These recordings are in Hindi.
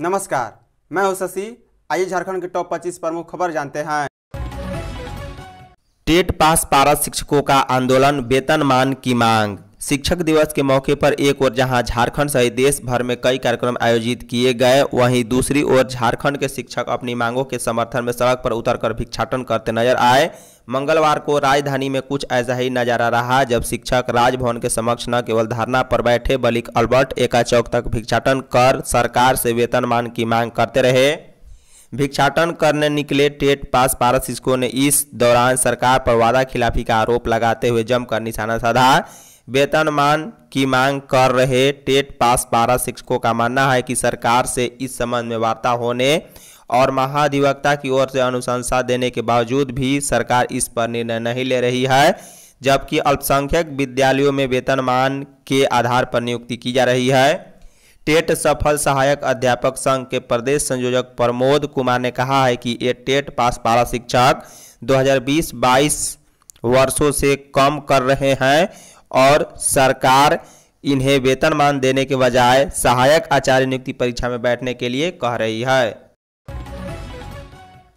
नमस्कार मैं हूं शशि आइए झारखंड के टॉप 25 प्रमुख खबर जानते हैं टेट पास पारा शिक्षकों का आंदोलन वेतन मान की मांग शिक्षक दिवस के मौके पर एक ओर जहां झारखंड सहित देश भर में कई कार्यक्रम आयोजित किए गए वहीं दूसरी ओर झारखंड के शिक्षक अपनी मांगों के समर्थन में सड़क पर उतरकर भिक्षाटन करते नजर आए मंगलवार को राजधानी में कुछ ऐसा ही नजारा रहा जब शिक्षक राजभवन के समक्ष न केवल धरना पर बैठे बल्कि अल्बर्ट एका चौक तक भिक्षाटन कर सरकार से वेतनमान की मांग करते रहे भिक्षाटन करने निकले टेट पास पारस सिस्को ने इस दौरान सरकार पर वादा खिलाफी का आरोप लगाते हुए जमकर निशाना साधा वेतनमान की मांग कर रहे टेट पास पारा शिक्षकों का मानना है कि सरकार से इस संबंध में वार्ता होने और महाधिवक्ता की ओर से अनुशंसा देने के बावजूद भी सरकार इस पर निर्णय नहीं ले रही है जबकि अल्पसंख्यक विद्यालयों में वेतनमान के आधार पर नियुक्ति की जा रही है टेट सफल सहायक अध्यापक संघ के प्रदेश संयोजक प्रमोद कुमार ने कहा है कि ये टेट पास पारा शिक्षक 2020-22 वर्षों से कम कर रहे हैं और सरकार इन्हें वेतनमान देने के बजाय सहायक आचार्य नियुक्ति परीक्षा में बैठने के लिए कह रही है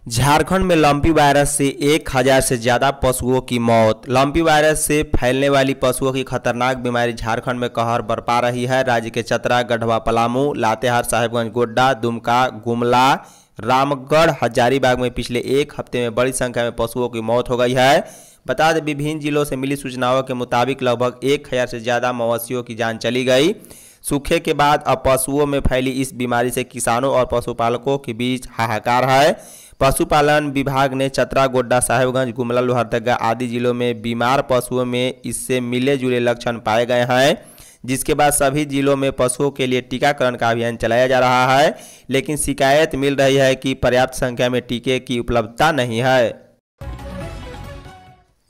झारखंड में लंपी वायरस से एक हजार से ज़्यादा पशुओं की मौत लंपी वायरस से फैलने वाली पशुओं की खतरनाक बीमारी झारखंड में कहर बरपा रही है राज्य के चतरा गढ़वा पलामू लातेहार साहेबगंज गोड्डा दुमका गुमला रामगढ़ हजारीबाग में पिछले एक हफ्ते में बड़ी संख्या में पशुओं की मौत हो गई है बता दें विभिन्न जिलों से मिली सूचनाओं के मुताबिक लगभग एक हज़ार से ज़्यादा मवेशियों की जान चली गई सूखे के बाद अब पशुओं में फैली इस बीमारी से किसानों और पशुपालकों के बीच हाहाकार है पशुपालन विभाग ने चतरा गोड्डा साहेबगंज गुमला लोहरदगा आदि जिलों में बीमार पशुओं में इससे मिले जुले लक्षण पाए गए हैं जिसके बाद सभी जिलों में पशुओं के लिए टीकाकरण का अभियान चलाया जा रहा है लेकिन शिकायत मिल रही है कि पर्याप्त संख्या में टीके की उपलब्धता नहीं है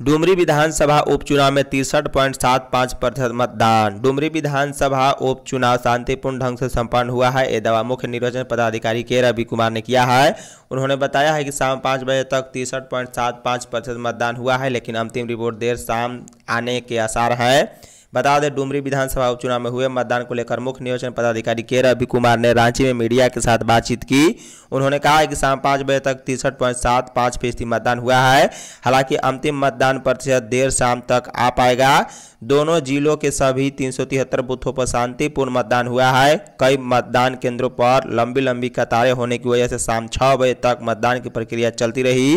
डुमरी विधानसभा उपचुनाव में तिरसठ पॉइंट सात पाँच प्रतिशत मतदान डुमरी विधानसभा उपचुनाव शांतिपूर्ण ढंग से संपन्न हुआ है ये दावा मुख्य निर्वाचन पदाधिकारी के रवि कुमार ने किया है उन्होंने बताया है कि शाम पाँच बजे तक तिरसठ पॉइंट सात पाँच प्रतिशत मतदान हुआ है लेकिन अंतिम रिपोर्ट देर शाम आने के आसार है बता दें डुमरी विधानसभा उपचुनाव में हुए मतदान को लेकर मुख्य निर्वाचन पदाधिकारी के रवि कुमार ने रांची में मीडिया के साथ बातचीत की उन्होंने कहा कि शाम पाँच बजे तक तिरसठ पॉइंट सात पाँच फीसदी मतदान हुआ है हालांकि अंतिम मतदान प्रतिशत देर शाम तक आ पाएगा दोनों जिलों के सभी तीन सौ तिहत्तर बूथों पर शांतिपूर्ण मतदान हुआ है कई मतदान केंद्रों पर लंबी लंबी कतारें होने की वजह से शाम छः बजे तक मतदान की प्रक्रिया चलती रही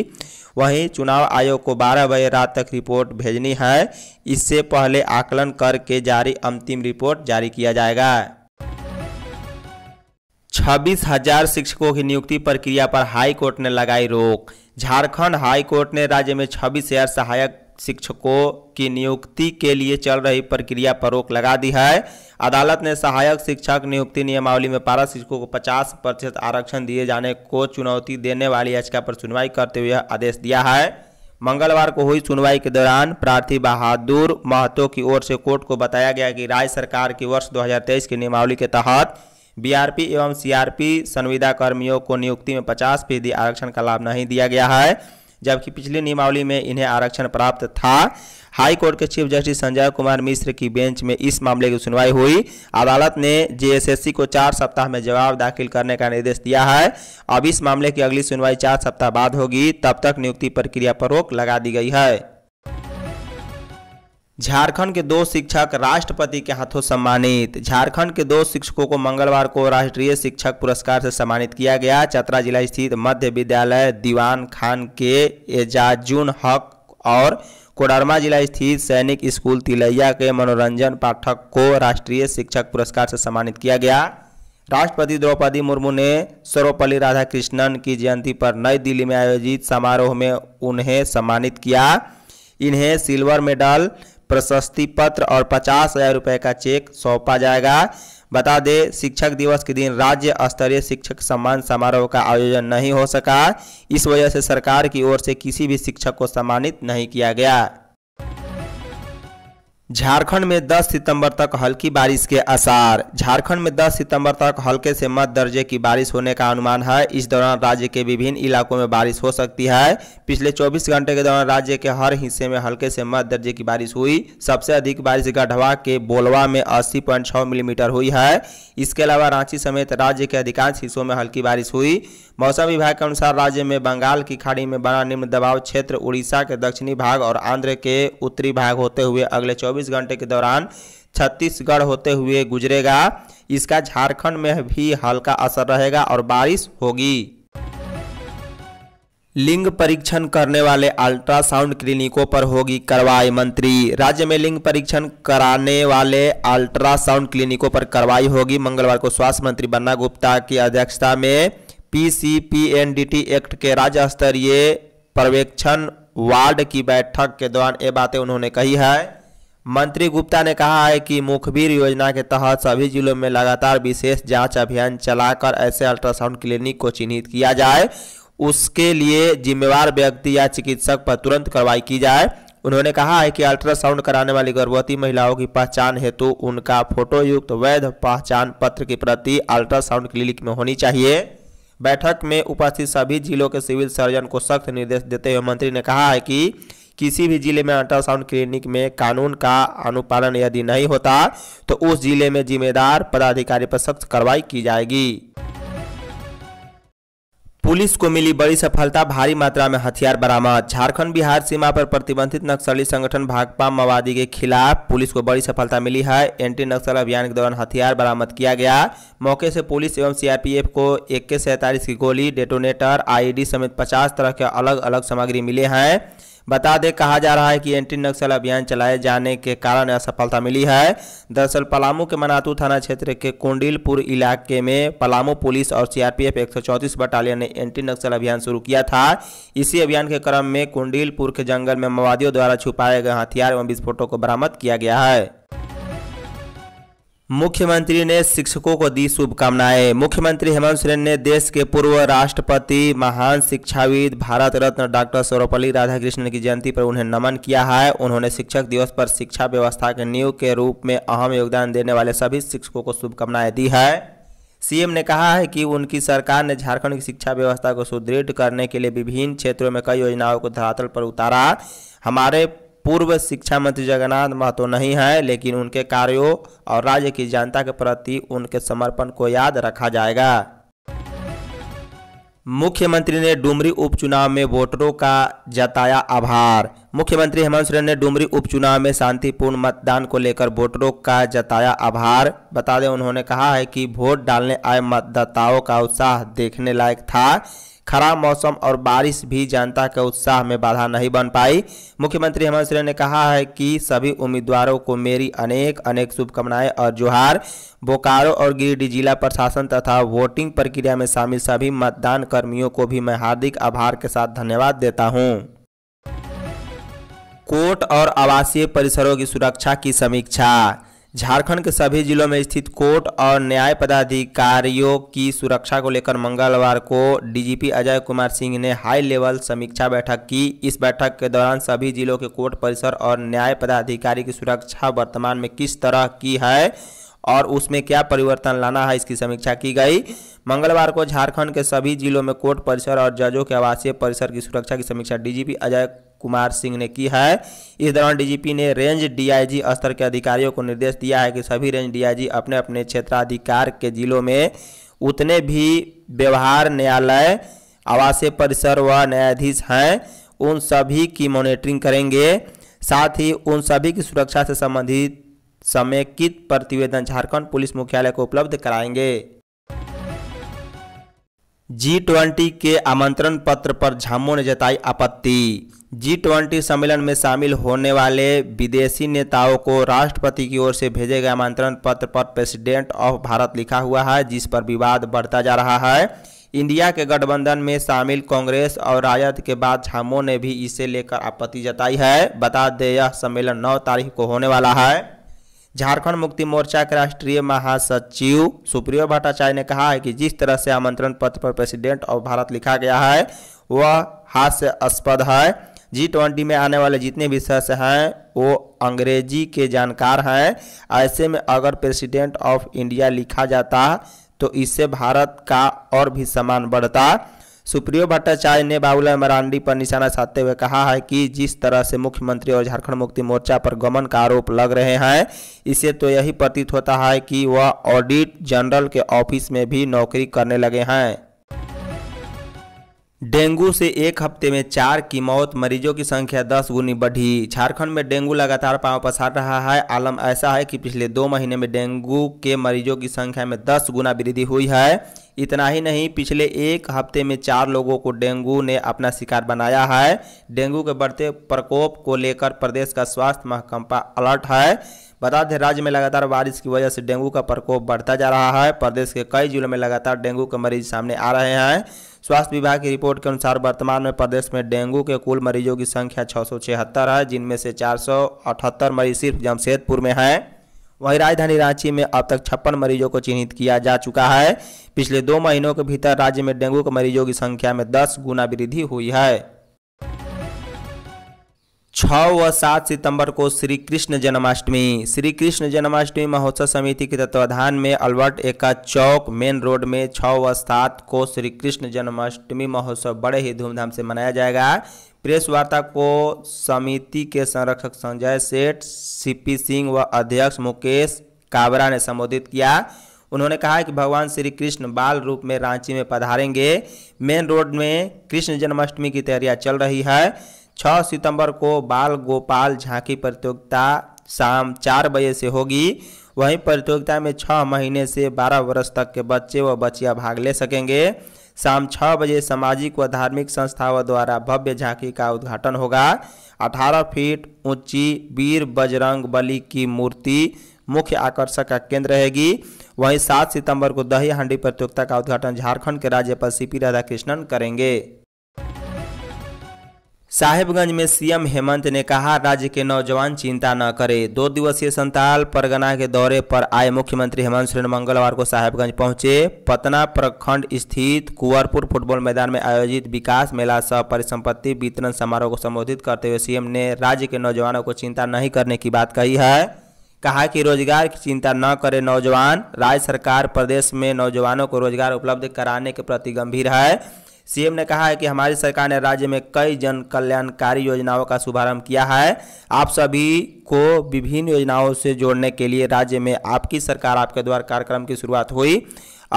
वहीं चुनाव आयोग को 12 बजे रात तक रिपोर्ट भेजनी है इससे पहले आकलन करके जारी अंतिम रिपोर्ट जारी किया जाएगा छब्बीस हजार शिक्षकों की नियुक्ति प्रक्रिया पर हाई कोर्ट ने लगाई रोक झारखंड हाई कोर्ट ने राज्य में छब्बीस हजार सहायक शिक्षकों की नियुक्ति के लिए चल रही प्रक्रिया पर रोक लगा दी है अदालत ने सहायक शिक्षक नियुक्ति नियमावली में पारा शिक्षकों को 50 प्रतिशत आरक्षण दिए जाने को चुनौती देने वाली याचिका पर सुनवाई करते हुए आदेश दिया है मंगलवार को हुई सुनवाई के दौरान प्रार्थी बहादुर महतो की ओर से कोर्ट को बताया गया कि राज्य सरकार की वर्ष 2023 की नियमावली के तहत बीआरपी एवं सीआरपी संविदा कर्मियों को नियुक्ति में 50 फीसदी आरक्षण का लाभ नहीं दिया गया है जबकि पिछली नियमावली में इन्हें आरक्षण प्राप्त था हाई कोर्ट के चीफ जस्टिस संजय कुमार मिश्र की बेंच में इस मामले की सुनवाई हुई अदालत ने जेएसएससी को चार सप्ताह में जवाब दाखिल करने का निर्देश दिया है अब इस मामले की अगली सुनवाई चार सप्ताह बाद होगी तब तक नियुक्ति प्रक्रिया पर रोक लगा दी गई है झारखंड के दो शिक्षक राष्ट्रपति के हाथों सम्मानित झारखंड के दो शिक्षकों को मंगलवार को राष्ट्रीय शिक्षक पुरस्कार से सम्मानित किया गया चतरा जिला स्थित मध्य विद्यालय दीवान खान के एजाजुन हक और कोडरमा जिला स्थित सैनिक स्कूल तिलैया के मनोरंजन पाठक को राष्ट्रीय शिक्षक पुरस्कार से सम्मानित किया गया राष्ट्रपति द्रौपदी मुर्मू ने सर्वपल्ली राधाकृष्णन की जयंती पर नई दिल्ली में आयोजित समारोह में उन्हें सम्मानित किया इन्हें सिल्वर मेडल प्रशस्ति पत्र और पचास हजार रुपये का चेक सौंपा जाएगा बता दें शिक्षक दिवस के दिन राज्य स्तरीय शिक्षक सम्मान समारोह का आयोजन नहीं हो सका इस वजह से सरकार की ओर से किसी भी शिक्षक को सम्मानित नहीं किया गया झारखंड में 10 सितंबर तक हल्की बारिश के आसार झारखंड में 10 सितंबर तक हल्के से मध्य दर्जे की बारिश होने का अनुमान है इस दौरान राज्य के विभिन्न इलाकों में बारिश हो सकती है पिछले 24 घंटे के दौरान राज्य के हर हिस्से में हल्के से मध्य दर्जे की बारिश हुई सबसे अधिक बारिश गढ़वा के बोलवा में अस्सी मिलीमीटर mm हुई है इसके अलावा रांची समेत राज्य के अधिकांश हिस्सों में हल्की बारिश हुई मौसम विभाग के अनुसार राज्य में बंगाल की खाड़ी में बना निम्न दबाव क्षेत्र उड़ीसा के दक्षिणी भाग और आंध्र के उत्तरी भाग होते हुए अगले चौबीस 24 घंटे के दौरान छत्तीसगढ़ होते हुए गुजरेगा इसका झारखंड में भी हल्का असर रहेगा और बारिश होगी लिंग परीक्षण करने वाले अल्ट्रासाउंड क्लिनिकों पर होगी कार्रवाई मंत्री राज्य में लिंग परीक्षण कराने वाले अल्ट्रासाउंड क्लिनिकों पर कार्रवाई होगी मंगलवार को स्वास्थ्य मंत्री बन्ना गुप्ता की अध्यक्षता में पीसीपीएनडीटी एक्ट के राज्य स्तरीय पर्यवेक्षण वार्ड की बैठक के दौरान ये बातें उन्होंने कही है मंत्री गुप्ता ने कहा है कि मुखबिर योजना के तहत सभी जिलों में लगातार विशेष जांच अभियान चलाकर ऐसे अल्ट्रासाउंड क्लिनिक को चिन्हित किया जाए उसके लिए जिम्मेवार व्यक्ति या चिकित्सक पर तुरंत कार्रवाई की जाए उन्होंने कहा है कि अल्ट्रासाउंड कराने वाली गर्भवती महिलाओं की पहचान हेतु उनका फोटोयुक्त वैध पहचान पत्र की प्रति अल्ट्रासाउंड क्लिनिक में होनी चाहिए बैठक में उपस्थित सभी जिलों के सिविल सर्जन को सख्त निर्देश देते हुए मंत्री ने कहा है कि किसी भी जिले में अल्ट्रासाउंड क्लिनिक में कानून का अनुपालन यदि नहीं होता तो उस जिले में जिम्मेदार पदाधिकारी पर सख्त कार्रवाई की जाएगी पुलिस को मिली बड़ी सफलता भारी मात्रा में हथियार बरामद झारखंड बिहार सीमा पर प्रतिबंधित नक्सली संगठन भाकपा माओवादी के खिलाफ पुलिस को बड़ी सफलता मिली है एंटी नक्सल अभियान के दौरान हथियार बरामद किया गया मौके से पुलिस एवं सीआरपीएफ को के सैंतालीस की गोली डेटोनेटर आईडी समेत 50 तरह के अलग अलग सामग्री मिले हैं बता दें कहा जा रहा है कि एंटी नक्सल अभियान चलाए जाने के कारण असफलता मिली है दरअसल पलामू के मनातू थाना क्षेत्र के कोंडिलपुर इलाके में पलामू पुलिस और सीआरपीएफ एक बटालियन ने एंटी नक्सल अभियान शुरू किया था इसी अभियान के क्रम में कोंडिलपुर के जंगल में माओवादियों द्वारा छुपाए गए हथियार एवं विस्फोटों को बरामद किया गया है मुख्यमंत्री ने शिक्षकों को दी शुभकामनाएं मुख्यमंत्री हेमंत सोरेन ने देश के पूर्व राष्ट्रपति महान शिक्षाविद भारत रत्न डॉक्टर सर्वपल्ली राधाकृष्णन की जयंती पर उन्हें नमन किया है उन्होंने शिक्षक दिवस पर शिक्षा व्यवस्था के नींव के रूप में अहम योगदान देने वाले सभी शिक्षकों को शुभकामनाएं दी है सीएम ने कहा है कि उनकी सरकार ने झारखंड की शिक्षा व्यवस्था को सुदृढ़ करने के लिए विभिन्न क्षेत्रों में कई योजनाओं को धरातल पर उतारा हमारे पूर्व शिक्षा मंत्री जगन्नाथ महतो नहीं है लेकिन उनके कार्यों और राज्य की जनता के प्रति उनके समर्पण को याद रखा जाएगा मुख्यमंत्री ने डुमरी उपचुनाव में वोटरों का जताया आभार मुख्यमंत्री हेमंत सोरेन ने डुमरी उपचुनाव में शांतिपूर्ण मतदान को लेकर वोटरों का जताया आभार बता दें उन्होंने कहा है कि वोट डालने आए मतदाताओं का उत्साह देखने लायक था खराब मौसम और बारिश भी जनता के उत्साह में बाधा नहीं बन पाई मुख्यमंत्री हेमंत सोरेन ने कहा है कि सभी उम्मीदवारों को मेरी अनेक अनेक शुभकामनाएं और जोहार बोकारो और गिरिडीह जिला प्रशासन तथा वोटिंग प्रक्रिया में शामिल सभी मतदान कर्मियों को भी मैं हार्दिक आभार के साथ धन्यवाद देता हूँ कोर्ट और आवासीय परिसरों की सुरक्षा की समीक्षा झारखंड के सभी जिलों में स्थित कोर्ट और न्याय पदाधिकारियों की सुरक्षा को लेकर मंगलवार को डीजीपी अजय कुमार सिंह ने हाई लेवल समीक्षा बैठक की इस बैठक के दौरान सभी जिलों के कोर्ट परिसर और न्याय पदाधिकारी की सुरक्षा वर्तमान में किस तरह की है और उसमें क्या परिवर्तन लाना है इसकी समीक्षा की गई मंगलवार को झारखंड के सभी जिलों में कोर्ट परिसर और जजों के आवासीय परिसर की सुरक्षा की समीक्षा डीजीपी अजय कुमार सिंह ने की है इस दौरान डीजीपी ने रेंज डीआईजी स्तर के अधिकारियों को निर्देश दिया है कि सभी रेंज डीआईजी अपने अपने क्षेत्राधिकार के जिलों में उतने भी व्यवहार न्यायालय आवासीय परिसर व न्यायाधीश हैं उन सभी की मॉनिटरिंग करेंगे साथ ही उन सभी की सुरक्षा से संबंधित समेकित प्रतिवेदन झारखंड पुलिस मुख्यालय को उपलब्ध कराएंगे जी ट्वेंटी के आमंत्रण पत्र पर झामो ने जताई आपत्ति जी ट्वेंटी सम्मेलन में शामिल होने वाले विदेशी नेताओं को राष्ट्रपति की ओर से भेजे गए आमंत्रण पत्र पर प्रेसिडेंट ऑफ भारत लिखा हुआ है जिस पर विवाद बढ़ता जा रहा है इंडिया के गठबंधन में शामिल कांग्रेस और राजद के बाद झामो ने भी इसे लेकर आपत्ति जताई है बता दें यह सम्मेलन नौ तारीख को होने वाला है झारखंड मुक्ति मोर्चा के राष्ट्रीय महासचिव सुप्रियो भट्टाचार्य ने कहा है कि जिस तरह से आमंत्रण पत्र पर प्रेसिडेंट ऑफ भारत लिखा गया है वह हास्यास्पद है जी ट्वेंटी में आने वाले जितने भी सदस्य हैं वो अंग्रेजी के जानकार हैं ऐसे में अगर प्रेसिडेंट ऑफ इंडिया लिखा जाता तो इससे भारत का और भी सम्मान बढ़ता सुप्रियो भट्टाचार्य ने बाबूलाल मरांडी पर निशाना साधते हुए कहा है कि जिस तरह से मुख्यमंत्री और झारखंड मुक्ति मोर्चा पर गमन का आरोप लग रहे हैं इससे तो यही प्रतीत होता है कि वह ऑडिट जनरल के ऑफिस में भी नौकरी करने लगे हैं डेंगू से एक हफ्ते में चार की मौत मरीजों की संख्या दस गुनी बढ़ी झारखंड में डेंगू लगातार पांव पसार रहा है आलम ऐसा है कि पिछले दो महीने में डेंगू के मरीजों की संख्या में दस गुना वृद्धि हुई है इतना ही नहीं पिछले एक हफ्ते में चार लोगों को डेंगू ने अपना शिकार बनाया है डेंगू के बढ़ते प्रकोप को लेकर प्रदेश का स्वास्थ्य महकमा अलर्ट है बता दें राज्य में लगातार बारिश की वजह से डेंगू का प्रकोप बढ़ता जा रहा है प्रदेश के कई जिलों में लगातार डेंगू के मरीज सामने आ रहे हैं स्वास्थ्य विभाग की रिपोर्ट के अनुसार वर्तमान में प्रदेश में डेंगू के कुल मरीजों की संख्या छः है जिनमें से चार मरीज सिर्फ जमशेदपुर में हैं वहीं राजधानी रांची में अब तक छप्पन मरीजों को चिन्हित किया जा चुका है पिछले दो महीनों के भीतर राज्य में डेंगू के मरीजों की संख्या में दस गुना वृद्धि हुई है छः व सात सितंबर को श्री कृष्ण जन्माष्टमी श्री कृष्ण जन्माष्टमी महोत्सव समिति के तत्वाधान में अल्बर्ट एका चौक मेन रोड में छः व सात को श्री कृष्ण जन्माष्टमी महोत्सव बड़े ही धूमधाम से मनाया जाएगा प्रेस वार्ता को समिति के संरक्षक संजय सेठ सीपी सिंह व अध्यक्ष मुकेश काबरा ने संबोधित किया उन्होंने कहा कि भगवान श्री कृष्ण बाल रूप में रांची में पधारेंगे मेन रोड में कृष्ण जन्माष्टमी की तैयारियाँ चल रही है 6 सितंबर को बाल गोपाल झांकी प्रतियोगिता शाम चार बजे से होगी वहीं प्रतियोगिता में छः महीने से बारह वर्ष तक के बच्चे व बच्चियाँ भाग ले सकेंगे शाम छः बजे सामाजिक व धार्मिक संस्थाओं द्वारा भव्य झांकी का उद्घाटन होगा 18 फीट ऊंची वीर बजरंग बली की मूर्ति मुख्य आकर्षक का केंद्र रहेगी वहीं 7 सितंबर को दही हांडी प्रतियोगिता का उद्घाटन झारखंड के राज्यपाल सी पी राधाकृष्णन करेंगे साहेबगंज में सीएम हेमंत ने कहा राज्य के नौजवान चिंता न करें दो दिवसीय संताल परगना के दौरे पर आए मुख्यमंत्री हेमंत सोरेन मंगलवार को साहेबगंज पहुंचे पतना प्रखंड स्थित कुंवरपुर फुटबॉल मैदान में आयोजित विकास मेला सह परिसंपत्ति वितरण समारोह को संबोधित करते हुए सीएम ने राज्य के नौजवानों को चिंता नहीं करने की बात कही है कहा कि रोजगार की चिंता न करे नौजवान राज्य सरकार प्रदेश में नौजवानों को रोजगार उपलब्ध कराने के प्रति गंभीर है सीएम ने कहा है कि हमारी सरकार ने राज्य में कई जन कल्याणकारी योजनाओं का शुभारंभ किया है आप सभी को विभिन्न योजनाओं से जोड़ने के लिए राज्य में आपकी सरकार आपके द्वारा कार्यक्रम की शुरुआत हुई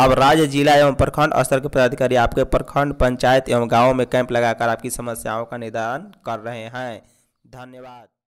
अब राज्य जिला एवं प्रखंड स्तर के पदाधिकारी आपके प्रखंड पंचायत एवं गाँव में कैंप लगाकर आपकी समस्याओं का निदान कर रहे हैं धन्यवाद